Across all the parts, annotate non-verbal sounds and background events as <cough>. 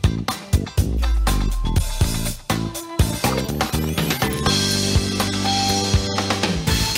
Thank you.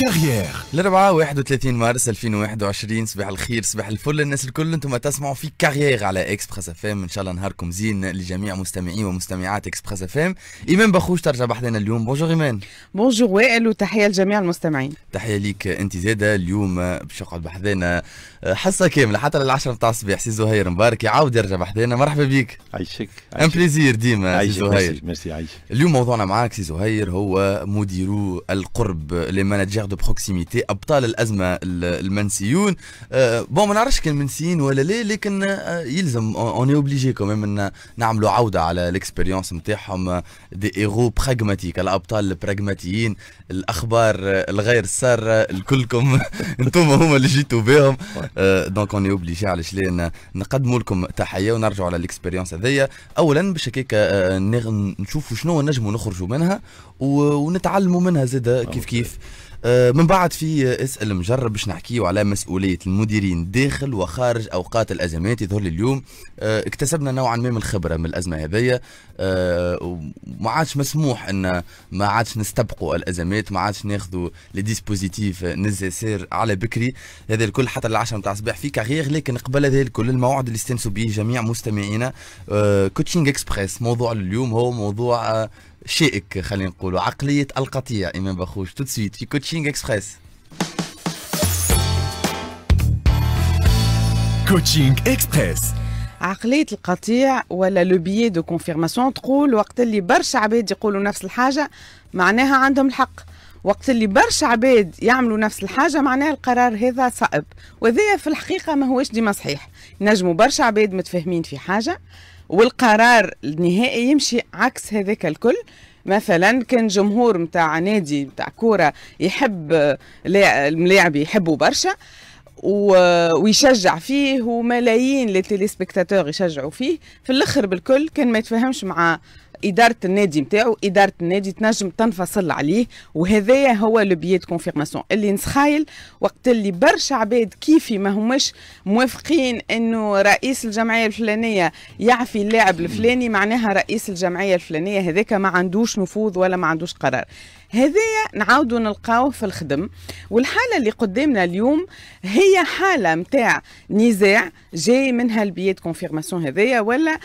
كارير الأربعاء 31 مارس 2021 صباح الخير صباح الفل الناس الكل انتم تسمعوا في كارير على اكسبريس اف ام ان شاء الله نهاركم زين لجميع مستمعي ومستمعات اكسبريس اف ام ايمان بخوش ترجع بحدنا اليوم بونجور ايمان بونجور وائل وتحيه لجميع المستمعين تحيه ليك انت زاده اليوم باش يقعد بحدنا آه، حصه كامله حتى للعشرة نتاع الصباح سي زهير مبارك يعاود يرجع بحدنا مرحبا بك عيشك ان بليزير ديما سي زهير ميرسي عيشك اليوم موضوعنا معاك سي زهير هو مديرو القرب لي مانجير دو بروكسيميتي ابطال الازمه المنسيون بون آه، ما نعرفش كان منسيين ولا لا لكن آه، يلزم اوني اوبليجي كوميم ان نعملوا عوده على الاكسبيريونس نتاعهم دي ايرو براغماتيك الابطال البراغماتيين الاخبار آه، الغير ساره الكلكم انتم <laughs> هما اللي جيتوا بهم دونك اوني اوبليجي علاش لا نقدموا لكم تحيه ونرجعوا على الاكسبيريونس هذيا اولا باش هكاك نشوفوا شنو نجموا نخرجوا منها ونتعلموا منها زاده كيف كيف آه، من بعد في اسال مجرب باش نحكيو على مسؤوليه المديرين داخل وخارج اوقات الازمات يظهر لي اليوم آه، اكتسبنا نوعا ما من الخبره من الازمه هذيا آه، وما عادش مسموح ان ما عادش نستبقوا الازمات ما عادش ناخذوا لي ديسبوزيتيف نزاسير على بكري هذا الكل حتى العشرة نتاع الصباح في كارير لكن قبل هذا الكل الموعد اللي استنسوا به جميع مستمعينا كوتشينج اكسبريس موضوع اليوم هو موضوع شيئك خلينا نقولوا عقليه القطيع امام بخوش تو في كوتشينج اكسبريس كوتشينج اكسبريس عقلية القطيع ولا لو بيي دو كونفيرماسيون تقول وقت اللي برشا عباد يقولوا نفس الحاجة معناها عندهم الحق وقت اللي برشا عباد يعملوا نفس الحاجة معناها القرار هذا صائب وذي في الحقيقة ما هوش ديما صحيح نجموا برشا عباد متفاهمين في حاجة والقرار النهائي يمشي عكس هذاك الكل مثلا كان جمهور متاع نادي متاع كوره يحب الملاعب يحبوا برشا ويشجع فيه وملايين لي تيليسبكتاتور يشجعوا فيه في الاخر بالكل كان ما يتفاهمش مع اداره النادي نتاعو اداره النادي تنجم تنفصل عليه وهذايا هو لو بيي دو كونفيرماسيون اللي نسخايل وقت اللي برشا عباد كيفي ما هماش موافقين انه رئيس الجمعيه الفلانيه يعفي اللاعب الفلاني معناها رئيس الجمعيه الفلانيه هذاك ما عندوش نفوذ ولا ما عندوش قرار هذايا نعاودوا نلقاوه في الخدم والحاله اللي قدامنا اليوم هي حاله نتاع نزاع جاي من هالبيات كونفيرماسيون هذايا ولا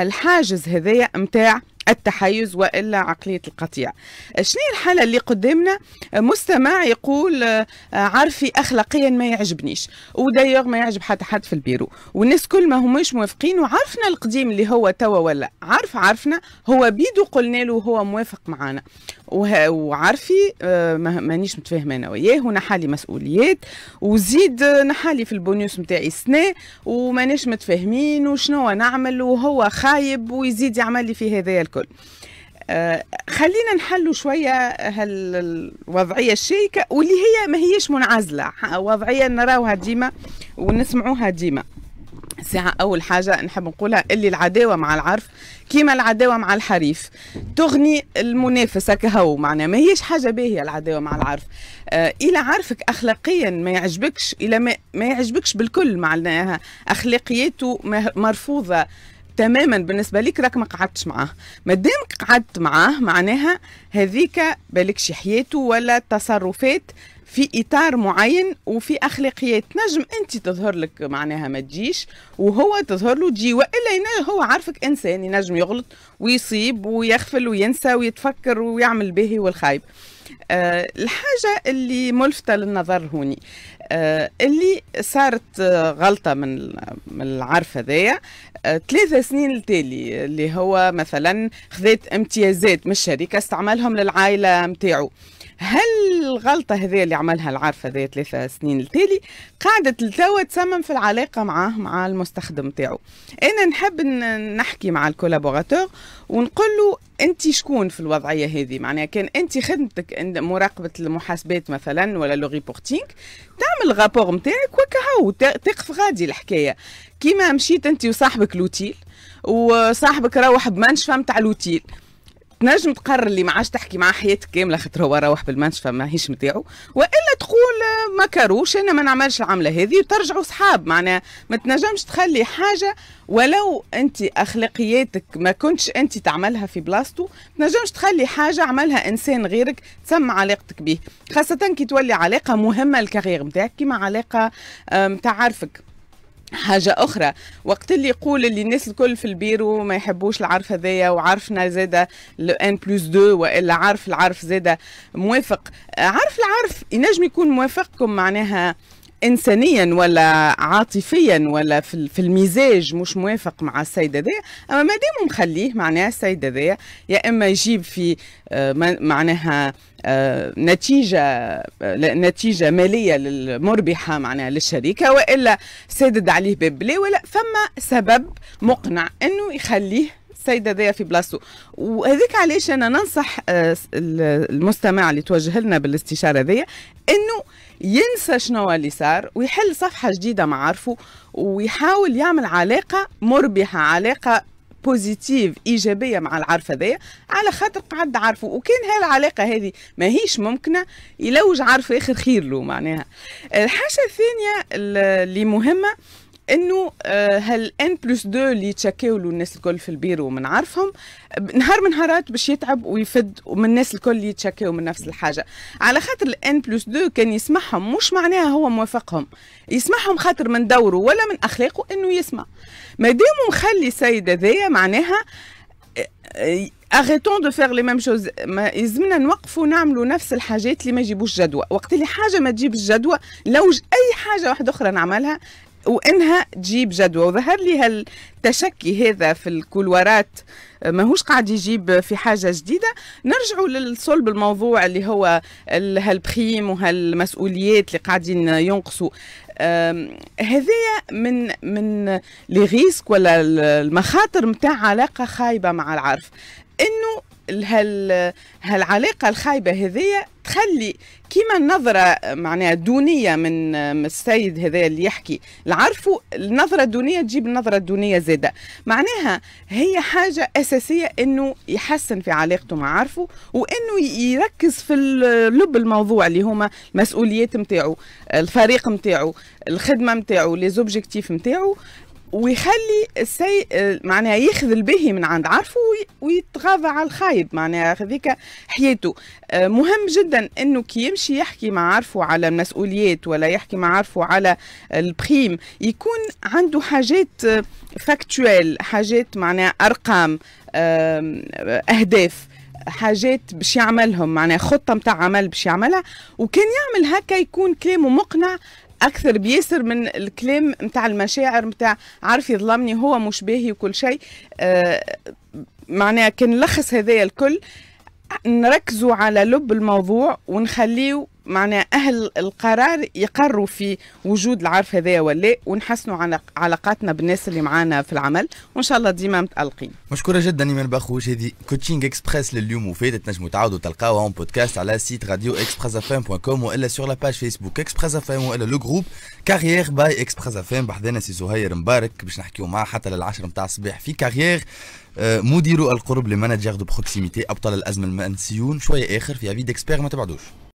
هالحاجز هذايا نتاع التحيز والا عقليه القطيع شنو الحاله اللي قدامنا مستمع يقول آه، عارفي اخلاقيا ما يعجبنيش ودايوغ ما يعجب حتى حد في البيرو والناس كل ما هماش موافقين وعرفنا القديم اللي هو توا ولا عارف عرفنا هو بيدو قلنا له هو موافق معانا وعارفي آه، مانيش متفاهمه انا وياه ونحالي مسؤوليات وزيد آه، نحالي في البونيوس نتاعي سنا ومانيش متفاهمين وشنو نعمل وهو خايب ويزيد يعمل لي في هذايا الكل الكل آه، خلينا نحلوا شوية هالوضعية الشائكة واللي هي ما هيش منعزلة وضعية نراوها ديما ونسمعوها ديما ساعة أول حاجة نحب نقولها اللي العداوة مع العرف كيما العداوة مع الحريف تغني المنافسة كهو معناها ما هيش حاجة باهية العداوة مع العرف آه إلى عرفك أخلاقيا ما يعجبكش إلى ما, ما يعجبكش بالكل معناها أخلاقياته مرفوضة تماما بالنسبه ليك راك ما قعدتش معاه ما دام قعدت معاه معناها هذيك بالكش حياته ولا تصرفات في اطار معين وفي اخلاقيات نجم انت تظهر لك معناها ما تجيش وهو تظهر له تجي والا هو عارفك انسان ينجم يغلط ويصيب ويغفل وينسى ويتفكر ويعمل به والخايب أه الحاجة اللي ملفتة للنظر هوني آه، اللي صارت آه، غلطة من من العرف هذايا آه، ثلاثة سنين التالي اللي هو مثلا خذات امتيازات من الشركة استعمالهم للعائلة متاعو هل الغلطه هذه اللي عملها العارفه ذي ثلاثة سنين التالي قعدت لتوا تسمم في العلاقه معاه مع المستخدم تاعو انا نحب نحكي مع الكولابوراتور ونقول له انت شكون في الوضعيه هذه معناها كان انت خدمتك مراقبه المحاسبات مثلا ولا لو ريبورتينغ تعمل الرابور نتاعك وكهو تقف غادي الحكايه كيما مشيت انت وصاحبك لوتيل وصاحبك روح بمنشفه نتاع لوتيل تنجم تقرر اللي ما عادش تحكي معاه حياتك كامله خاطر هو روح بالمنش ماهيش نتاعو والا تقول ما كروش انا ما نعملش العمله هذه وترجعوا صحاب معناها ما تنجمش تخلي حاجه ولو انت اخلاقياتك ما كنتش انت تعملها في بلاصتو ما تنجمش تخلي حاجه عملها انسان غيرك تسمى علاقتك به خاصه كي تولي علاقه مهمه الكارير نتاعك كيما علاقه تعرفك عارفك حاجة أخرى وقت اللي يقول اللي الناس الكل في البيرو ما يحبوش العرف هذايا وعرفنا زادة لو ان بلس دو وإلا عرف العرف زادة موافق عرف العرف ينجم يكون موافقكم معناها آه انسانيا ولا عاطفيا ولا في, في المزاج مش موافق مع السيد هذايا اما ما دام مخليه معناها السيد هذايا يا اما يجيب في آه، معناها آه، نتيجه آه، نتيجه ماليه مربحه معناها للشركه والا سدد عليه باب ولا فما سبب مقنع انه يخليه السيده دي في بلاصته وهذيك علاش انا ننصح آه، المستمع اللي توجه لنا بالاستشاره دي انه ينسى شنو اللي صار ويحل صفحه جديده مع عرفه ويحاول يعمل علاقه مربحه علاقه بوزيتيف ايجابيه مع العرفه هذايا على خاطر قعد عارفه وكان هالعلاقه هذه ماهيش ممكنه يلوج عارفه اخر خير له معناها الحاجه الثانيه اللي مهمه انه آه، هال ان بلس 2 اللي تشكاو له الناس الكل في البيرو ومنعرفهم نهار من نهارات باش يتعب ويفد ومن الناس الكل اللي يتشكاو من نفس الحاجه على خاطر الان بلس 2 كان يسمعهم مش معناها هو موافقهم يسمعهم خاطر من دوره ولا من اخلاقه انه يسمع ما دام مخلي سيد هذايا معناها اغيتون دو فيغ لي ميم شوز ما يلزمنا نوقفوا نعملوا نفس الحاجات اللي ما يجيبوش جدوى وقت اللي حاجه ما تجيبش جدوى لوج اي حاجه واحده اخرى نعملها وانها تجيب جدوى وظهر لي هالتشكي هذا في الكولوارات آه، ماهوش قاعد يجيب في حاجه جديده نرجعوا للصلب الموضوع اللي هو هالبخيم وهالمسؤوليات اللي قاعدين ينقصوا هذايا من من لي ريسك ولا المخاطر نتاع علاقه خايبه مع العرف انه هال هالعلاقه الخايبه هذيا تخلي كيما النظره معناها دونيه من السيد هذا اللي يحكي العرفوا النظره الدونيه تجيب النظره الدونيه زاده معناها هي حاجه اساسيه انه يحسن في علاقته مع عرفه وانه يركز في لب الموضوع اللي هما المسؤوليات نتاعو الفريق نتاعو الخدمه نتاعو لي زوبجيكتيف نتاعو ويخلي السي آه، معناها ياخذ الباهي من عند عرفه ويتغاضى على الخايب معناها هذيك حياته آه، مهم جدا انه كي يمشي يحكي مع عرفه على المسؤوليات ولا يحكي مع عرفه على البخيم يكون عنده حاجات فاكتوال آه، حاجات معناها ارقام اهداف حاجات باش يعملهم معناها خطه نتاع عمل باش يعملها وكان يعمل هكا يكون كلامه مقنع اكثر بيسر من الكلام نتاع المشاعر نتاع عارف يظلمني هو مش باهي وكل شيء آه معناها كنلخص هذايا الكل نركزوا على لب الموضوع ونخليه معناها أهل القرار يقروا في وجود العرف هذا ولا ونحسنوا على علاقاتنا بالناس اللي معانا في العمل وإن شاء الله ديما متألقين مشكورة جدا إيمان بخوش هذه كوتشينج إكسبريس لليوم وفات تنجموا تعاودوا تلقاوها اون بودكاست على سيت راديو اكسبريس اف ام بوان كوم والا سور لاباج فيسبوك اكسبريس اف ام والا لو جروب كارير باي اكسبريس اف ام بحذانا سي زهير مبارك باش نحكيو معاه حتى للعشر نتاع الصباح في كارير آه، مديرو القرب لمانجر دو بروكسيميتي ابطال الازمه المنسيون شويه اخر في افيد اكسبير ما تبعدوش